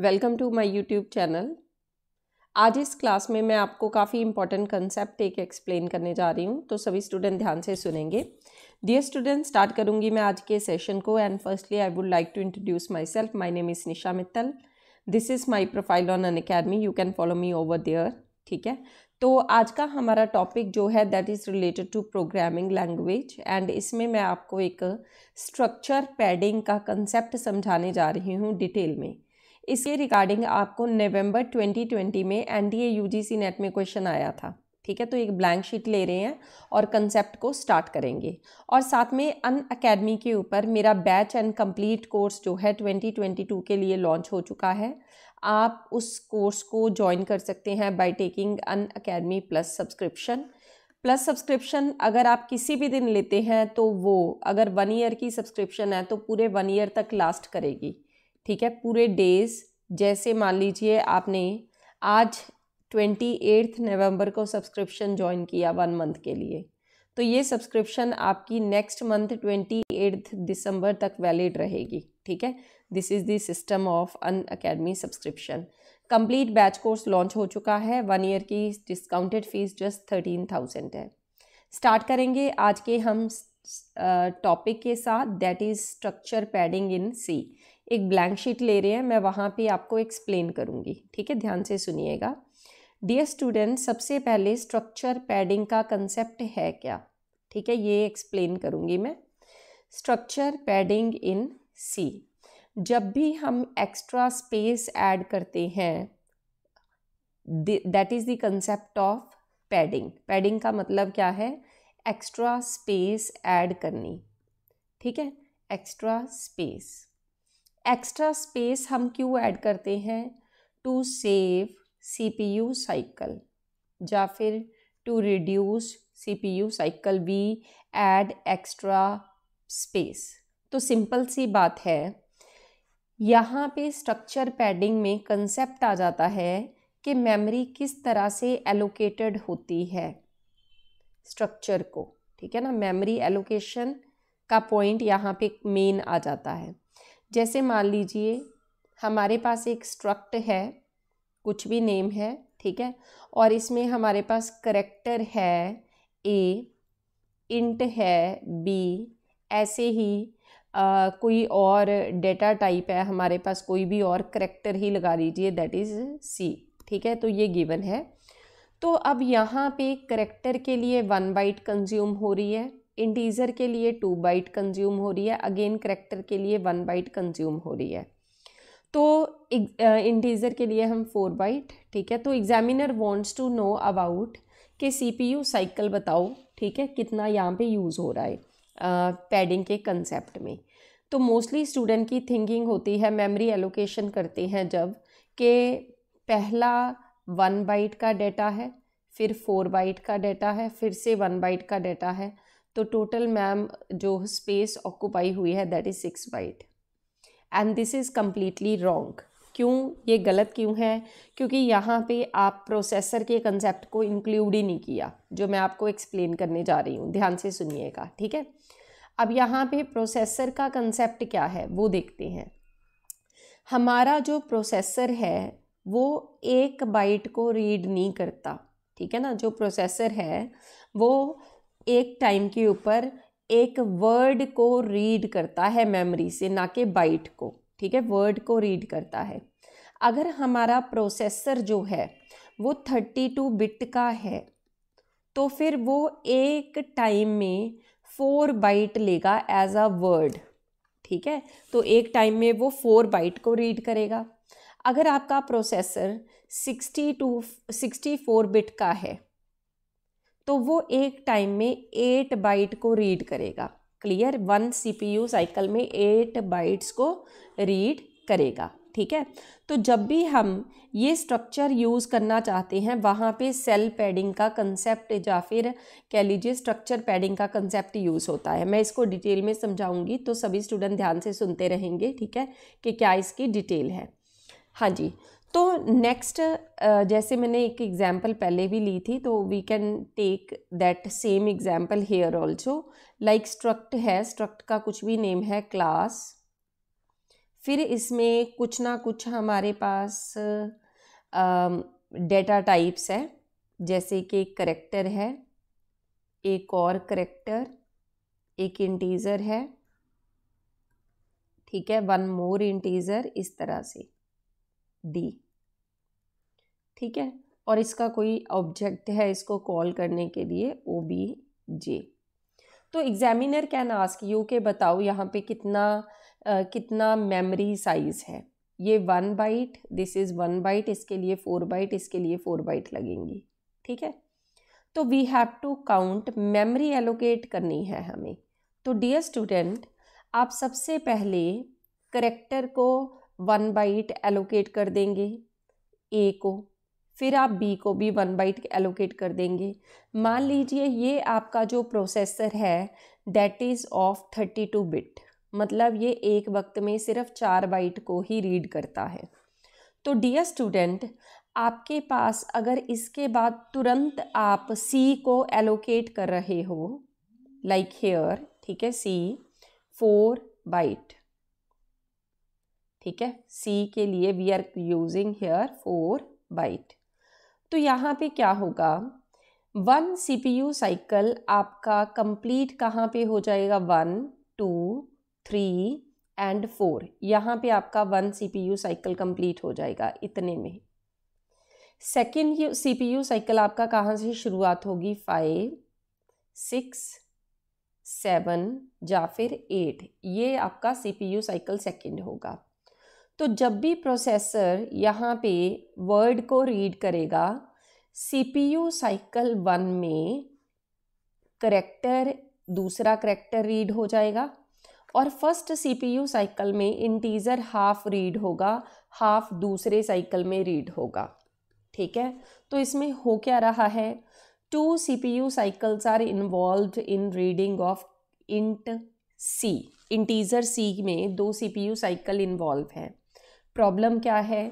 Welcome to my YouTube channel आज इस class में मैं आपको काफ़ी इंपॉर्टेंट कंसेप्ट एक एक्सप्लेन करने जा रही हूँ तो सभी स्टूडेंट ध्यान से सुनेंगे डियर स्टूडेंट स्टार्ट करूँगी मैं आज के सेशन को and firstly I would like to introduce myself my name is Nisha Mittal this is my profile on Unacademy you can follow me over there ठीक है तो आज का हमारा टॉपिक जो है that is related to programming language and इसमें मैं आपको एक स्ट्रक्चर पैडिंग का कंसेप्ट समझाने जा रही हूँ डिटेल में इसके रिगार्डिंग आपको नवंबर 2020 में एनडीए यूजीसी नेट में क्वेश्चन आया था ठीक है तो एक ब्लैंक शीट ले रहे हैं और कंसेप्ट को स्टार्ट करेंगे और साथ में अन अकेडमी के ऊपर मेरा बैच एंड कंप्लीट कोर्स जो है 2022 के लिए लॉन्च हो चुका है आप उस कोर्स को ज्वाइन कर सकते हैं by taking Unacademy plus subscription plus subscription अगर आप किसी भी दिन लेते हैं तो वो अगर वन ईयर की सब्सक्रिप्शन है तो पूरे वन ईयर तक लास्ट करेगी ठीक है पूरे डेज जैसे मान लीजिए आपने आज ट्वेंटी एट्थ नवम्बर को सब्सक्रिप्शन ज्वाइन किया वन मंथ के लिए तो ये सब्सक्रिप्शन आपकी नेक्स्ट मंथ ट्वेंटी एट्थ दिसंबर तक वैलिड रहेगी ठीक है this is the system of Unacademy subscription complete batch course launch हो चुका है वन ईयर की discounted fees just thirteen thousand है स्टार्ट करेंगे आज के हम टॉपिक uh, के साथ that is structure padding in C एक ब्लैंक शीट ले रहे हैं मैं वहाँ पे आपको एक्सप्लेन करूँगी ठीक है ध्यान से सुनिएगा डियर स्टूडेंट सबसे पहले स्ट्रक्चर पैडिंग का कंसेप्ट है क्या ठीक है ये एक्सप्लेन करूँगी मैं स्ट्रक्चर पैडिंग इन सी जब भी हम एक्स्ट्रा स्पेस ऐड करते हैं that is the concept of padding padding का मतलब क्या है एक्स्ट्रा स्पेस ऐड करनी ठीक है एक्स्ट्रा स्पेस एक्स्ट्रा स्पेस हम क्यों ऐड करते हैं to save C P U cycle या फिर to reduce C P U cycle we add extra space तो सिंपल सी बात है यहाँ पे स्ट्रक्चर पैडिंग में कंसेप्ट आ जाता है कि मेमोरी किस तरह से एलोकेटेड होती है स्ट्रक्चर को ठीक है ना मेमोरी एलोकेशन का पॉइंट यहाँ पे मेन आ जाता है जैसे मान लीजिए हमारे पास एक स्ट्रक्ट है कुछ भी नेम है ठीक है और इसमें हमारे पास करेक्टर है ए इंट है बी ऐसे ही आ, कोई और डेटा टाइप है हमारे पास कोई भी और करेक्टर ही लगा लीजिए दैट इज़ सी ठीक है तो ये गिवन है तो अब यहाँ पे करेक्टर के लिए वन बाइट कंज्यूम हो रही है इंटीजर के लिए टू बाइट कंज्यूम हो रही है अगेन करेक्टर के लिए वन बाइट कंज्यूम हो रही है तो इंटीजर के लिए हम फोर बाइट ठीक है तो examiner wants to know about के सीपीयू साइकिल बताओ ठीक है कितना यहाँ पे यूज़ हो रहा है पैडिंग के कंसेप्ट में तो मोस्टली स्टूडेंट की थिंकिंग होती है मेमोरी एलोकेशन करते हैं जब कि पहला वन बाइट का डेटा है फिर फोर बाइट का डेटा है फिर से वन बाइट का डेटा है तो टोटल मैम जो स्पेस ऑक्यूपाई हुई है that is six byte and this is completely wrong क्यों ये गलत क्यों है क्योंकि यहाँ पे आप प्रोसेसर के कंसेप्ट को इंक्लूड ही नहीं किया जो मैं आपको एक्सप्लेन करने जा रही हूँ ध्यान से सुनिएगा ठीक है अब यहाँ पे प्रोसेसर का कंसेप्ट क्या है वो देखते हैं हमारा जो प्रोसेसर है वो एक बाइट को रीड नहीं करता ठीक है ना जो प्रोसेसर है वो एक टाइम के ऊपर एक वर्ड को रीड करता है मेमोरी से ना कि बाइट को ठीक है वर्ड को रीड करता है अगर हमारा प्रोसेसर जो है वो थर्टी टू बिट का है तो फिर वो एक टाइम में फोर बाइट लेगा एज अ वर्ड ठीक है तो एक टाइम में वो फोर बाइट को रीड करेगा अगर आपका processor sixty two sixty four bit का है तो वो एक टाइम में एट बाइट को रीड करेगा क्लियर वन सीपीयू साइकिल में एट बाइट्स को रीड करेगा ठीक है तो जब भी हम ये स्ट्रक्चर यूज़ करना चाहते हैं वहाँ पे सेल पैडिंग का कंसेप्ट या फिर कह लीजिए स्ट्रक्चर पैडिंग का कंसेप्ट यूज़ होता है मैं इसको डिटेल में समझाऊंगी तो सभी स्टूडेंट ध्यान से सुनते रहेंगे ठीक है कि क्या इसकी डिटेल है हाँ जी तो नेक्स्ट जैसे मैंने एक एग्जाम्पल पहले भी ली थी तो we can take that same example here also like struct है स्ट्रक्ट का कुछ भी नेम है क्लास फिर इसमें कुछ ना कुछ हमारे पास डेटा टाइप्स है जैसे कि एक करेक्टर है एक और करेक्टर एक इंटीज़र है ठीक है वन मोर इंटीज़र इस तरह से डी ठीक है और इसका कोई ऑब्जेक्ट है इसको कॉल करने के लिए ओ बी जे तो एग्जामिनर कैन आस्क यू के बताओ यहाँ पे कितना आ, कितना मेमोरी साइज़ है ये one byte this is one byte इसके लिए फोर बाइट इसके लिए फोर बाइट लगेंगी ठीक है तो we have to count memory allocate करनी है हमें तो डियर स्टूडेंट आप सबसे पहले करेक्टर को वन बाइट एलोकेट कर देंगे ए को फिर आप बी को भी वन बाइट एलोकेट कर देंगे मान लीजिए ये आपका जो प्रोसेसर है that is of thirty two bit मतलब ये एक वक्त में सिर्फ चार बाइट को ही रीड करता है तो डियर स्टूडेंट आपके पास अगर इसके बाद तुरंत आप सी को एलोकेट कर रहे हो लाइक हेयर ठीक है सी फोर बाइट ठीक है सी के लिए we are using here four byte तो यहाँ पे क्या होगा one C P U cycle आपका कंप्लीट कहाँ पे हो जाएगा one two three and four यहाँ पे आपका one C P U cycle complete हो जाएगा इतने में second C P U cycle आपका कहाँ से शुरुआत होगी फाइव सिक्स सेवन या फिर एट ये आपका C P U cycle second होगा तो जब भी प्रोसेसर यहाँ पे वर्ड को रीड करेगा सीपीयू साइकिल वन में करेक्टर दूसरा करेक्टर रीड हो जाएगा और फर्स्ट सीपीयू साइकिल में इंटीजर हाफ रीड होगा हाफ दूसरे साइकिल में रीड होगा ठीक है तो इसमें हो क्या रहा है two CPU cycles are involve in reading of int C integer C में दो सीपीयू साइकिल इन्वॉल्व हैं प्रॉब्लम क्या है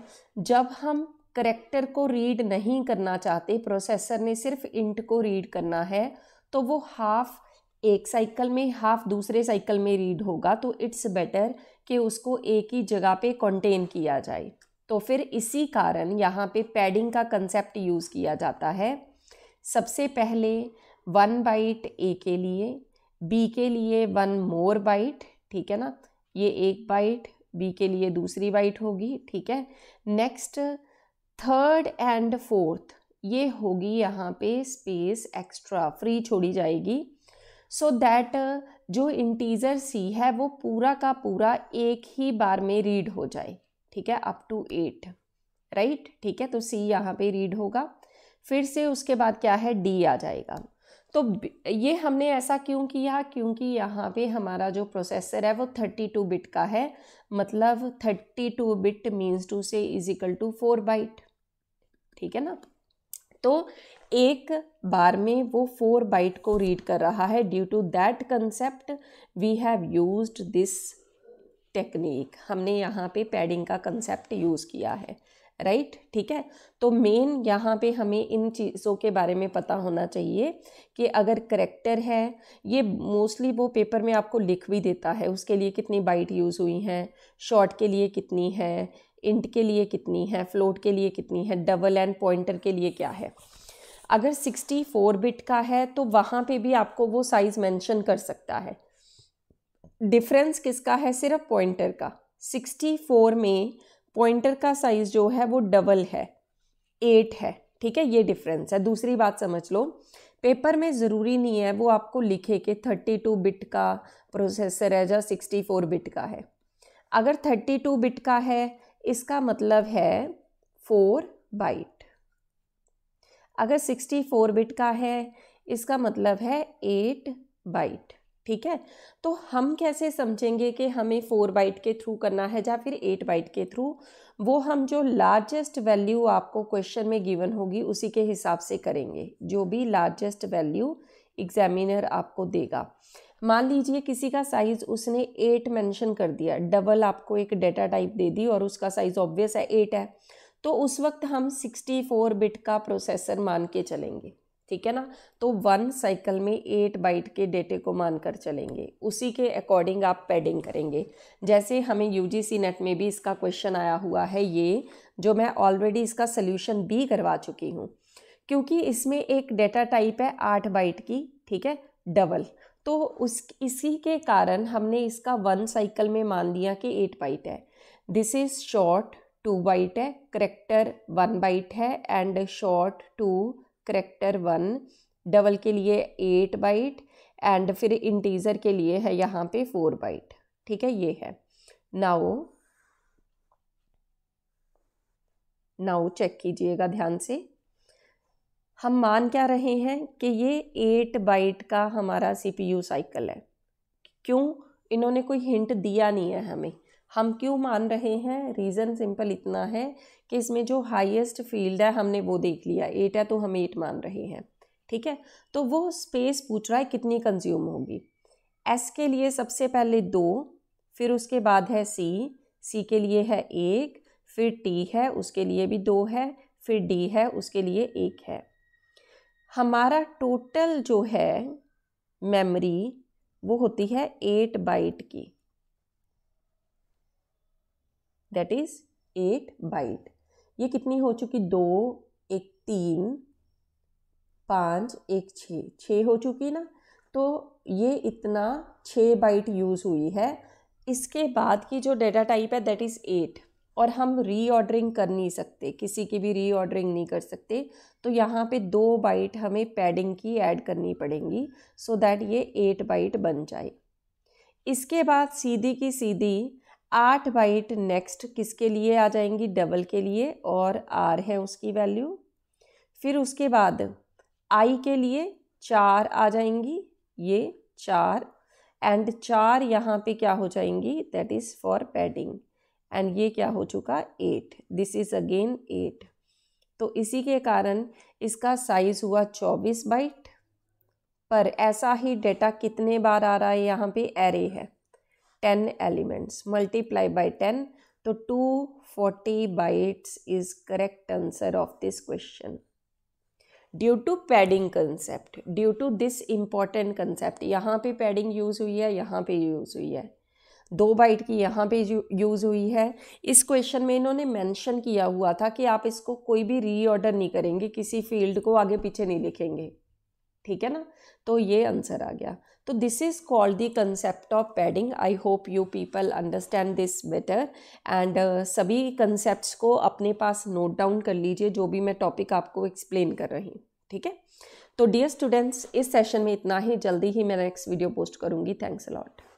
जब हम करेक्टर को रीड नहीं करना चाहते प्रोसेसर ने सिर्फ इंट को रीड करना है तो वो हाफ एक साइकिल में हाफ दूसरे साइकिल में रीड होगा तो इट्स बेटर कि उसको एक ही जगह पे कंटेन किया जाए तो फिर इसी कारण यहाँ पे पैडिंग का कंसेप्ट यूज़ किया जाता है सबसे पहले वन बाइट ए के लिए बी के लिए वन मोर बाइट ठीक है ना ये एक बाइट बी के लिए दूसरी वाइट होगी ठीक है नेक्स्ट थर्ड एंड फोर्थ ये होगी यहाँ पे स्पेस एक्स्ट्रा फ्री छोड़ी जाएगी सो so दैट जो इंटीजर सी है वो पूरा का पूरा एक ही बार में रीड हो जाए ठीक है अप टू एट राइट ठीक है तो सी यहाँ पे रीड होगा फिर से उसके बाद क्या है डी आ जाएगा तो ये हमने ऐसा क्यों किया क्योंकि यहाँ पे हमारा जो प्रोसेसर है वो थर्टी टू बिट का है मतलब thirty two bit means two से इजिकल टू फोर बाइट ठीक है ना तो एक बार में वो फोर बाइट को रीड कर रहा है due to that concept we have used this technique हमने यहाँ पे पैडिंग का कंसेप्ट यूज़ किया है राइट right? ठीक है तो मेन यहाँ पे हमें इन चीज़ों के बारे में पता होना चाहिए कि अगर करेक्टर है ये मोस्टली वो पेपर में आपको लिख भी देता है उसके लिए कितनी बाइट यूज़ हुई हैं शॉर्ट के लिए कितनी है इंट के लिए कितनी है फ्लोट के लिए कितनी है डबल एंड पॉइंटर के लिए क्या है अगर सिक्सटी फोर बिट का है तो वहाँ पे भी आपको वो साइज़ मेंशन कर सकता है डिफरेंस किसका है सिर्फ पॉइंटर का 64 में पॉइंटर का साइज़ जो है वो डबल है एट है ठीक है ये डिफरेंस है दूसरी बात समझ लो पेपर में ज़रूरी नहीं है वो आपको लिखे कि 32 बिट का प्रोसेसर है या 64 बिट का है अगर 32 बिट का है इसका मतलब है फोर बाइट अगर 64 बिट का है इसका मतलब है एट बाइट ठीक है तो हम कैसे समझेंगे कि हमें फोर बाइट के थ्रू करना है या फिर एट बाइट के थ्रू वो हम जो लार्जेस्ट वैल्यू आपको क्वेश्चन में गिवन होगी उसी के हिसाब से करेंगे जो भी लार्जेस्ट वैल्यू एग्जामिनर आपको देगा मान लीजिए किसी का साइज़ उसने एट मेंशन कर दिया डबल आपको एक डेटा टाइप दे दी और उसका साइज़ ऑब्वियस है एट है तो उस वक्त हम सिक्सटी फोर बिट का प्रोसेसर मान के चलेंगे ठीक है ना तो वन साइकिल में एट बाइट के डेटे को मानकर चलेंगे उसी के अकॉर्डिंग आप पैडिंग करेंगे जैसे हमें सी नेट में भी इसका क्वेश्चन आया हुआ है ये जो मैं ऑलरेडी इसका सल्यूशन भी करवा चुकी हूँ क्योंकि इसमें एक डेटा टाइप है आठ बाइट की ठीक है डबल तो उस इसी के कारण हमने इसका वन साइकिल में मान दिया कि एट बाइट है this is short two byte है करेक्टर वन बाइट है and short two character one double के लिए एट बाइट एंड फिर इंटीजर के लिए है यहाँ पे फोर बाइट ठीक है ये है नाउ नाउ चेक कीजिएगा ध्यान से हम मान क्या रहे हैं कि ये एट बाइट का हमारा सीपीयू साइकिल है क्यों इन्होंने कोई हिंट दिया नहीं है हमें हम क्यों मान रहे हैं रीज़न सिंपल इतना है कि इसमें जो हाईएस्ट फील्ड है हमने वो देख लिया एट है तो हम एट मान रहे हैं ठीक है तो वो स्पेस पूछ रहा है कितनी कंज्यूम होगी एस के लिए सबसे पहले दो फिर उसके बाद है सी सी के लिए है एक फिर टी है उसके लिए भी दो है फिर डी है उसके लिए एक है हमारा टोटल जो है मेमोरी वो होती है एट बाइट की दैट इज़ एट बाइट ये कितनी हो चुकी दो एक तीन पाँच एक छः छः हो चुकी ना तो ये इतना छः बाइट यूज़ हुई है इसके बाद की जो डेटा टाइप है दैट इज़ एट और हम रीऑर्डरिंग कर नहीं सकते किसी की भी रीऑर्डरिंग नहीं कर सकते तो यहाँ पे दो बाइट हमें पैडिंग की ऐड करनी पड़ेंगी सो so दैट ये एट बाइट बन जाए इसके बाद सीधी की सीधी आठ बाइट नेक्स्ट किसके लिए आ जाएंगी डबल के लिए और आर है उसकी वैल्यू फिर उसके बाद आई के लिए चार आ जाएंगी ये चार एंड चार यहाँ पे क्या हो जाएंगी that is for padding and ये क्या हो चुका eight this is again eight तो इसी के कारण इसका साइज़ हुआ चौबीस बाइट पर ऐसा ही डेटा कितने बार आ रहा है यहाँ पे एरे है ten elements multiply by ten तो two forty bytes is correct answer of this question due to padding concept due to this important concept यहाँ पे पैडिंग यूज़ हुई है यहाँ पे यूज़ हुई है दो बाइट की यहाँ पे यूज़ हुई है इस क्वेश्चन में इन्होंने मेंशन किया हुआ था कि आप इसको कोई भी रीऑर्डर नहीं करेंगे किसी फील्ड को आगे पीछे नहीं लिखेंगे ठीक है ना तो ये आंसर आ गया तो this is called the concept of padding I hope you people understand this better and सभी कंसेप्ट को अपने पास नोट डाउन कर लीजिए जो भी मैं टॉपिक आपको एक्सप्लेन कर रही हूँ ठीक है तो डियर स्टूडेंट्स इस सेशन में इतना ही जल्दी ही मैं नेक्स्ट वीडियो पोस्ट करूँगी थैंक्स अलॉट